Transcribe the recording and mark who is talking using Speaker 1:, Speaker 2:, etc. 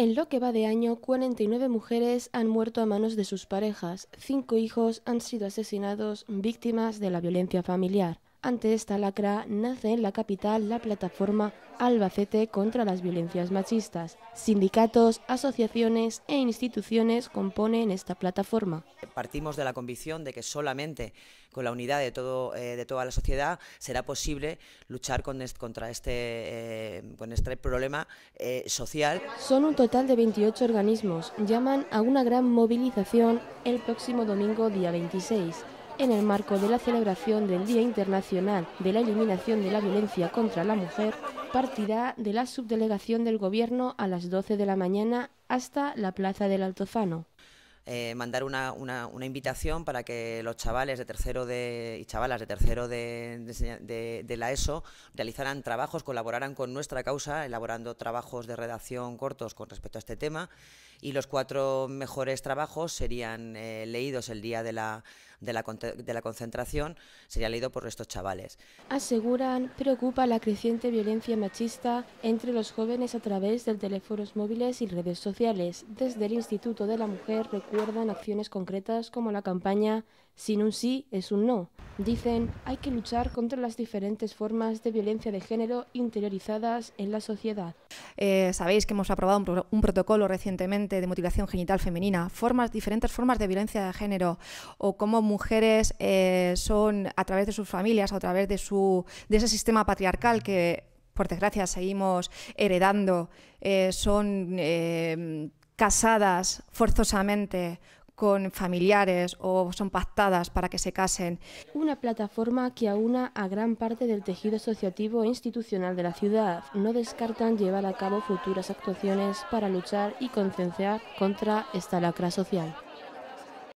Speaker 1: En lo que va de año, 49 mujeres han muerto a manos de sus parejas, 5 hijos han sido asesinados víctimas de la violencia familiar. Ante esta lacra nace en la capital la plataforma Albacete contra las violencias machistas. Sindicatos, asociaciones e instituciones componen esta plataforma.
Speaker 2: Partimos de la convicción de que solamente con la unidad de, eh, toda la sociedad será posible luchar contra este, eh, este problema eh, social.
Speaker 1: Son un total de 28 organismos. Llaman a una gran movilización el próximo domingo día 26 en el marco de la celebración del Día Internacional de la Eliminación de la Violencia contra la Mujer, partirá de la subdelegación del Gobierno a las 12 de la mañana hasta la Plaza del Altozano.
Speaker 2: Eh, mandar una, invitación para que los chavales de tercero de, y chavalas de tercero de, la ESO realizaran trabajos, colaboraran con nuestra causa, elaborando trabajos de redacción cortos con respecto a este tema. Y los cuatro mejores trabajos serían eh, leídos el día de la de la, de la concentración sería leído por estos chavales.
Speaker 1: Aseguran, preocupa la creciente violencia machista entre los jóvenes a través de teléfonos móviles y redes sociales. Desde el Instituto de la Mujer recuerdan acciones concretas como la campaña Sin un sí es un no Dicen, hay que luchar contra las diferentes formas de violencia de género interiorizadas en la sociedad.
Speaker 3: Eh, sabéis que hemos aprobado un, protocolo recientemente de mutilación genital femenina, formas, diferentes formas de violencia de género, o cómo mujeres eh, son, a través de sus familias, a través de, su, ese sistema patriarcal que, por desgracia, seguimos heredando, eh, son casadas forzosamente con
Speaker 1: familiares o son pactadas para que se casen. Una plataforma que aúna a gran parte del tejido asociativo e institucional de la ciudad. No descartan llevar a cabo futuras actuaciones para luchar y concienciar contra esta lacra social.